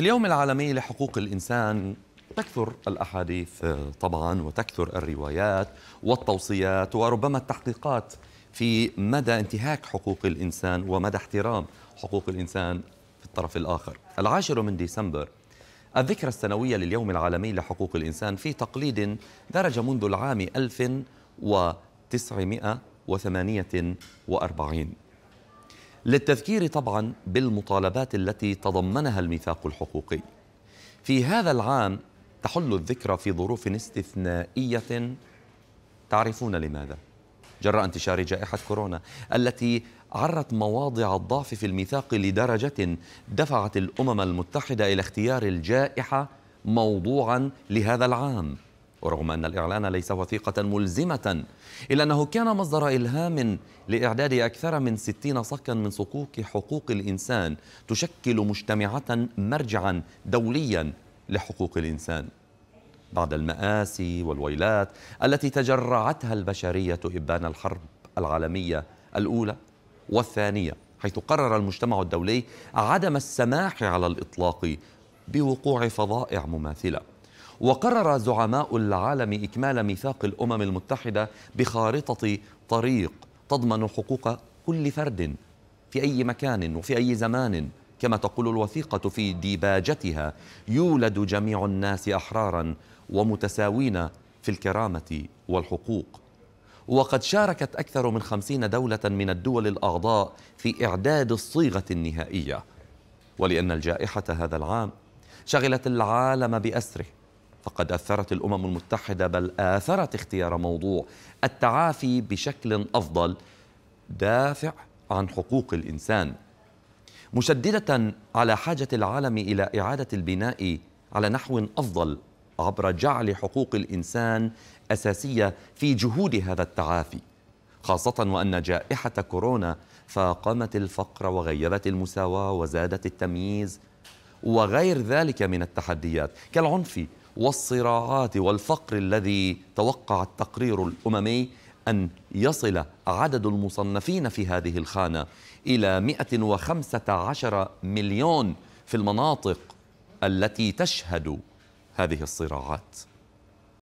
في اليوم العالمي لحقوق الإنسان تكثر الأحاديث آه، طبعا وتكثر الروايات والتوصيات وربما التحقيقات في مدى انتهاك حقوق الإنسان ومدى احترام حقوق الإنسان في الطرف الآخر العاشر من ديسمبر الذكرى السنوية لليوم العالمي لحقوق الإنسان في تقليد درج منذ العام 1948 للتذكير طبعا بالمطالبات التي تضمنها الميثاق الحقوقي في هذا العام تحل الذكرى في ظروف استثنائية تعرفون لماذا جراء انتشار جائحة كورونا التي عرت مواضع الضعف في الميثاق لدرجة دفعت الأمم المتحدة إلى اختيار الجائحة موضوعا لهذا العام ورغم أن الإعلان ليس وثيقة ملزمة إلا أنه كان مصدر إلهام لإعداد أكثر من ستين صكا من صكوك حقوق الإنسان تشكل مجتمعة مرجعا دوليا لحقوق الإنسان بعد المآسي والويلات التي تجرعتها البشرية إبان الحرب العالمية الأولى والثانية حيث قرر المجتمع الدولي عدم السماح على الإطلاق بوقوع فظائع مماثلة وقرر زعماء العالم إكمال ميثاق الأمم المتحدة بخارطة طريق تضمن حقوق كل فرد في أي مكان وفي أي زمان كما تقول الوثيقة في ديباجتها يولد جميع الناس أحرارا ومتساوين في الكرامة والحقوق وقد شاركت أكثر من خمسين دولة من الدول الأعضاء في إعداد الصيغة النهائية ولأن الجائحة هذا العام شغلت العالم بأسره فقد أثرت الأمم المتحدة بل آثرت اختيار موضوع التعافي بشكل أفضل دافع عن حقوق الإنسان مشددة على حاجة العالم إلى إعادة البناء على نحو أفضل عبر جعل حقوق الإنسان أساسية في جهود هذا التعافي خاصة وأن جائحة كورونا فاقمت الفقر وغيبت المساواة وزادت التمييز وغير ذلك من التحديات كالعنف والصراعات والفقر الذي توقع التقرير الأممي أن يصل عدد المصنفين في هذه الخانة إلى 115 مليون في المناطق التي تشهد هذه الصراعات